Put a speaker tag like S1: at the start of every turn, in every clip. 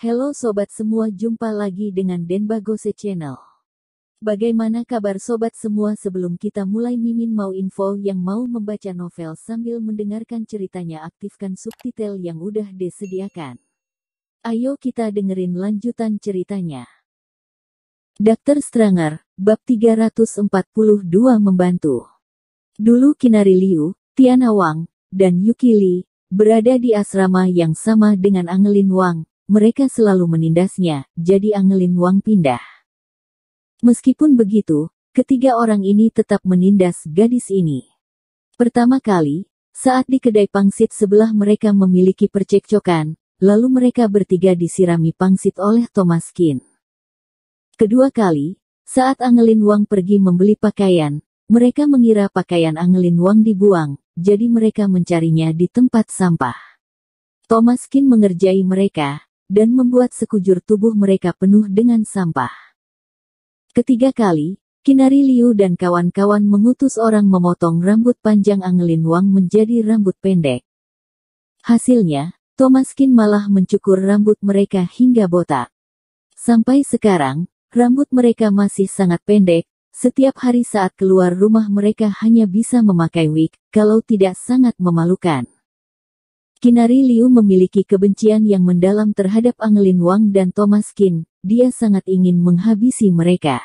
S1: Halo sobat semua, jumpa lagi dengan Denbagose Channel. Bagaimana kabar sobat semua sebelum kita mulai Mimin mau info yang mau membaca novel sambil mendengarkan ceritanya aktifkan subtitle yang udah disediakan. Ayo kita dengerin lanjutan ceritanya. Dokter Stranger, bab 342 membantu. Dulu Kinari Liu, Tiana Wang, dan Yukili berada di asrama yang sama dengan Angelin Wang, mereka selalu menindasnya, jadi Angelin Wang pindah. Meskipun begitu, ketiga orang ini tetap menindas gadis ini. Pertama kali, saat di kedai pangsit sebelah mereka memiliki percekcokan, lalu mereka bertiga disirami pangsit oleh Thomas Kin. Kedua kali, saat Angelin Wang pergi membeli pakaian, mereka mengira pakaian Angelin Wang dibuang, jadi mereka mencarinya di tempat sampah. Thomas Kin mengerjai mereka, dan membuat sekujur tubuh mereka penuh dengan sampah. Ketiga kali, Kinari Liu dan kawan-kawan mengutus orang memotong rambut panjang Angelin Wang menjadi rambut pendek. Hasilnya, Thomas Kin malah mencukur rambut mereka hingga botak. Sampai sekarang, rambut mereka masih sangat pendek, setiap hari saat keluar rumah mereka hanya bisa memakai wig, kalau tidak sangat memalukan. Kinari Liu memiliki kebencian yang mendalam terhadap Angelin Wang dan Thomas Kin. dia sangat ingin menghabisi mereka.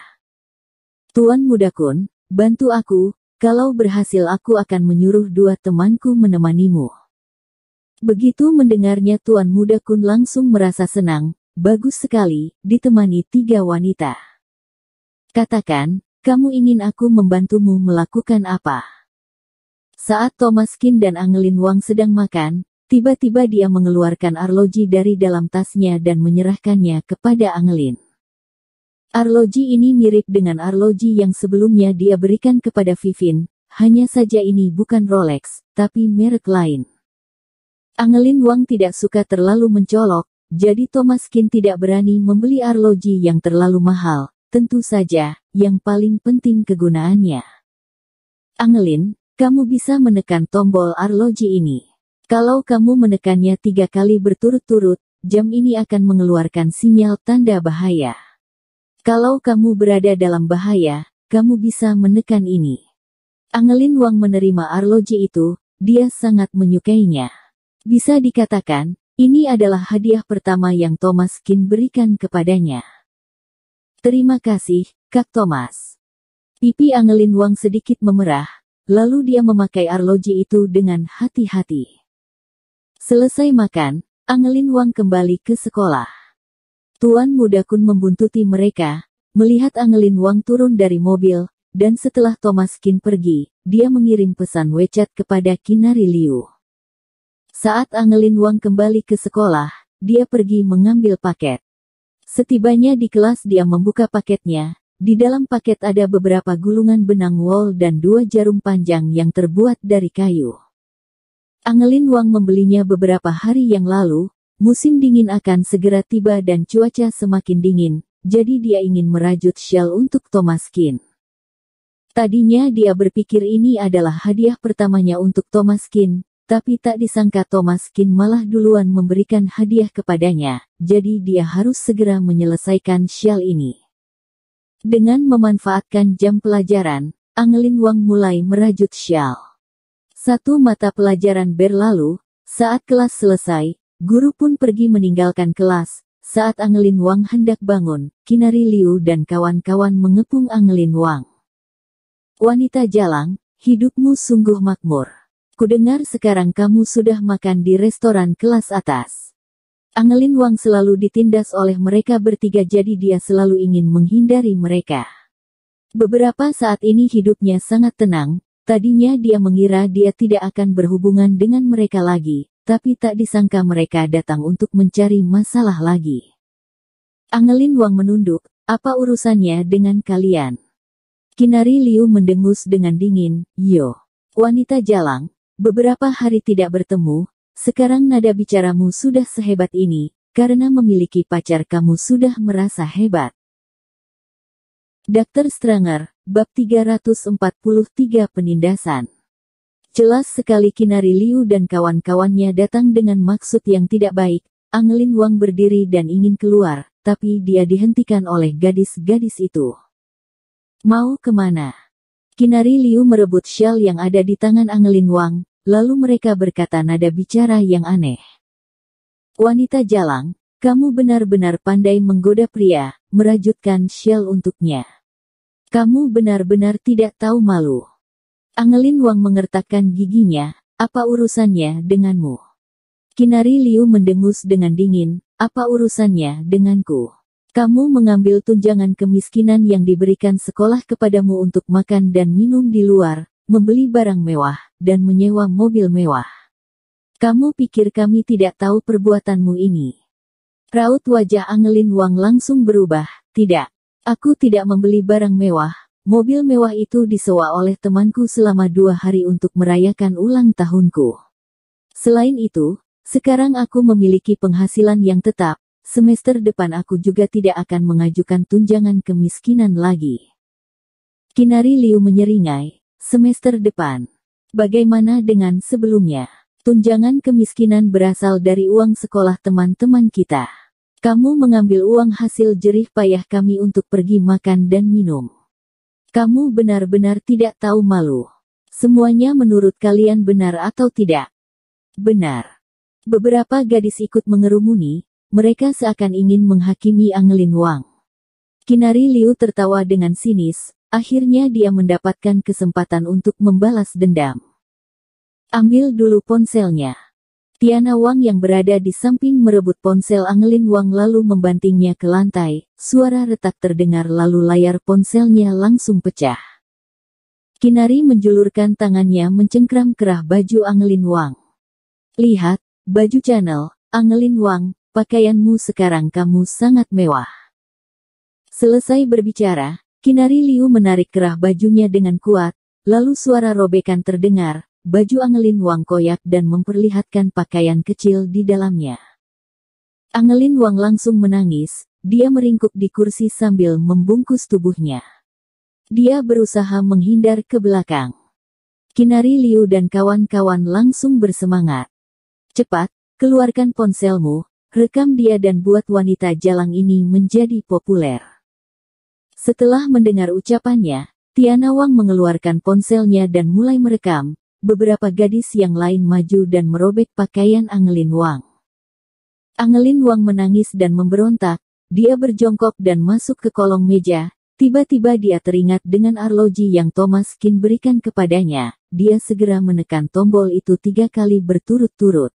S1: Tuan muda kun, bantu aku, kalau berhasil aku akan menyuruh dua temanku menemanimu. Begitu mendengarnya Tuan muda kun langsung merasa senang, bagus sekali, ditemani tiga wanita. Katakan, kamu ingin aku membantumu melakukan apa? Saat Thomas Kin dan Angelin Wang sedang makan, Tiba-tiba dia mengeluarkan arloji dari dalam tasnya dan menyerahkannya kepada Angelin. Arloji ini mirip dengan arloji yang sebelumnya dia berikan kepada Vivin, hanya saja ini bukan Rolex, tapi merek lain. Angelin Wang tidak suka terlalu mencolok, jadi Thomas Kin tidak berani membeli arloji yang terlalu mahal, tentu saja, yang paling penting kegunaannya. Angelin, kamu bisa menekan tombol arloji ini. Kalau kamu menekannya tiga kali berturut-turut, jam ini akan mengeluarkan sinyal tanda bahaya. Kalau kamu berada dalam bahaya, kamu bisa menekan ini. Angelin Wang menerima arloji itu, dia sangat menyukainya. Bisa dikatakan, ini adalah hadiah pertama yang Thomas Kin berikan kepadanya. Terima kasih, Kak Thomas. Pipi Angelin Wang sedikit memerah, lalu dia memakai arloji itu dengan hati-hati. Selesai makan, Angelin Wang kembali ke sekolah. Tuan muda Kun membuntuti mereka, melihat Angelin Wang turun dari mobil, dan setelah Thomas Kin pergi, dia mengirim pesan WeChat kepada Kinari Liu. Saat Angelin Wang kembali ke sekolah, dia pergi mengambil paket. Setibanya di kelas dia membuka paketnya, di dalam paket ada beberapa gulungan benang wol dan dua jarum panjang yang terbuat dari kayu. Angelin Wang membelinya beberapa hari yang lalu, musim dingin akan segera tiba dan cuaca semakin dingin, jadi dia ingin merajut shell untuk Thomas Kin. Tadinya dia berpikir ini adalah hadiah pertamanya untuk Thomas Kin, tapi tak disangka Thomas Kin malah duluan memberikan hadiah kepadanya, jadi dia harus segera menyelesaikan shell ini. Dengan memanfaatkan jam pelajaran, Angelin Wang mulai merajut shell. Satu mata pelajaran berlalu, saat kelas selesai, guru pun pergi meninggalkan kelas. Saat Angelin Wang hendak bangun, Kinari Liu dan kawan-kawan mengepung Angelin Wang. Wanita jalang, hidupmu sungguh makmur. Kudengar sekarang kamu sudah makan di restoran kelas atas. Angelin Wang selalu ditindas oleh mereka bertiga jadi dia selalu ingin menghindari mereka. Beberapa saat ini hidupnya sangat tenang, Tadinya dia mengira dia tidak akan berhubungan dengan mereka lagi, tapi tak disangka mereka datang untuk mencari masalah lagi. Angelin Wang menunduk, apa urusannya dengan kalian? Kinari Liu mendengus dengan dingin, yo. Wanita jalang, beberapa hari tidak bertemu, sekarang nada bicaramu sudah sehebat ini, karena memiliki pacar kamu sudah merasa hebat. Dr. Stranger, Bab 343 Penindasan Jelas sekali Kinari Liu dan kawan-kawannya datang dengan maksud yang tidak baik. Angelin Wang berdiri dan ingin keluar, tapi dia dihentikan oleh gadis-gadis itu. Mau kemana? Kinari Liu merebut shell yang ada di tangan Angelin Wang, lalu mereka berkata nada bicara yang aneh. Wanita jalang, kamu benar-benar pandai menggoda pria, merajutkan shell untuknya. Kamu benar-benar tidak tahu malu. Angelin Wang mengertakkan giginya, apa urusannya denganmu? Kinari Liu mendengus dengan dingin, apa urusannya denganku? Kamu mengambil tunjangan kemiskinan yang diberikan sekolah kepadamu untuk makan dan minum di luar, membeli barang mewah, dan menyewa mobil mewah. Kamu pikir kami tidak tahu perbuatanmu ini? Raut wajah Angelin Wang langsung berubah, tidak. Aku tidak membeli barang mewah. Mobil mewah itu disewa oleh temanku selama dua hari untuk merayakan ulang tahunku. Selain itu, sekarang aku memiliki penghasilan yang tetap. Semester depan aku juga tidak akan mengajukan tunjangan kemiskinan lagi. Kinari Liu menyeringai. Semester depan. Bagaimana dengan sebelumnya? Tunjangan kemiskinan berasal dari uang sekolah teman-teman kita. Kamu mengambil uang hasil jerih payah kami untuk pergi makan dan minum. Kamu benar-benar tidak tahu malu. Semuanya menurut kalian benar atau tidak? Benar. Beberapa gadis ikut mengerumuni, mereka seakan ingin menghakimi Angelin Wang. Kinari Liu tertawa dengan sinis, akhirnya dia mendapatkan kesempatan untuk membalas dendam. Ambil dulu ponselnya. Tiana Wang yang berada di samping merebut ponsel Angelin Wang lalu membantingnya ke lantai. Suara retak terdengar lalu layar ponselnya langsung pecah. Kinari menjulurkan tangannya mencengkram kerah baju Angelin Wang. Lihat, baju channel, Angelin Wang, pakaianmu sekarang kamu sangat mewah. Selesai berbicara, Kinari Liu menarik kerah bajunya dengan kuat, lalu suara robekan terdengar, baju Angelin Wang koyak dan memperlihatkan pakaian kecil di dalamnya. Angelin Wang langsung menangis, dia meringkuk di kursi sambil membungkus tubuhnya. Dia berusaha menghindar ke belakang. Kinari Liu dan kawan-kawan langsung bersemangat. Cepat, keluarkan ponselmu, rekam dia dan buat wanita jalang ini menjadi populer. Setelah mendengar ucapannya, Tiana Wang mengeluarkan ponselnya dan mulai merekam, beberapa gadis yang lain maju dan merobek pakaian Angelin Wang. Angelin Wang menangis dan memberontak, dia berjongkok dan masuk ke kolong meja, tiba-tiba dia teringat dengan arloji yang Thomas Kin berikan kepadanya, dia segera menekan tombol itu tiga kali berturut-turut.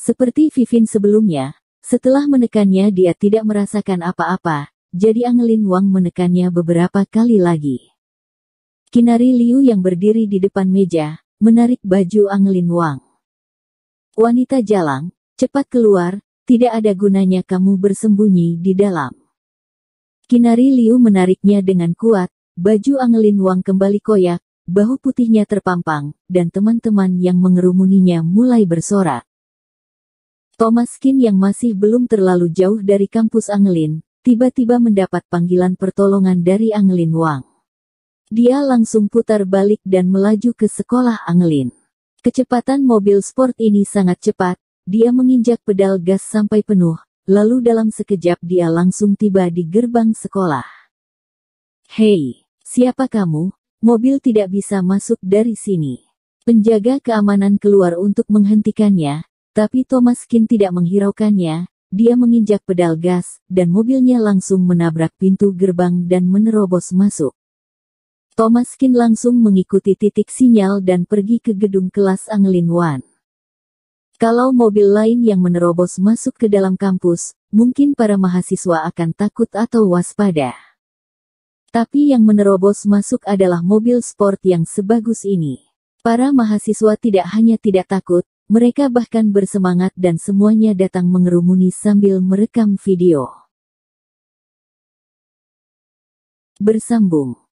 S1: Seperti Vivin sebelumnya, setelah menekannya dia tidak merasakan apa-apa, jadi Angelin Wang menekannya beberapa kali lagi. Kinari Liu yang berdiri di depan meja, menarik baju Anglin Wang. Wanita jalang, cepat keluar, tidak ada gunanya kamu bersembunyi di dalam. Kinari Liu menariknya dengan kuat, baju Anglin Wang kembali koyak, bahu putihnya terpampang, dan teman-teman yang mengerumuninya mulai bersorak. Thomas Kin yang masih belum terlalu jauh dari kampus Anglin, tiba-tiba mendapat panggilan pertolongan dari Anglin Wang. Dia langsung putar balik dan melaju ke sekolah Angelin. Kecepatan mobil sport ini sangat cepat, dia menginjak pedal gas sampai penuh, lalu dalam sekejap dia langsung tiba di gerbang sekolah. Hei, siapa kamu? Mobil tidak bisa masuk dari sini. Penjaga keamanan keluar untuk menghentikannya, tapi Thomas Kin tidak menghiraukannya, dia menginjak pedal gas, dan mobilnya langsung menabrak pintu gerbang dan menerobos masuk. Thomas Kin langsung mengikuti titik sinyal dan pergi ke gedung kelas Anglin Wan. Kalau mobil lain yang menerobos masuk ke dalam kampus, mungkin para mahasiswa akan takut atau waspada. Tapi yang menerobos masuk adalah mobil sport yang sebagus ini. Para mahasiswa tidak hanya tidak takut, mereka bahkan bersemangat dan semuanya datang mengerumuni sambil merekam video. Bersambung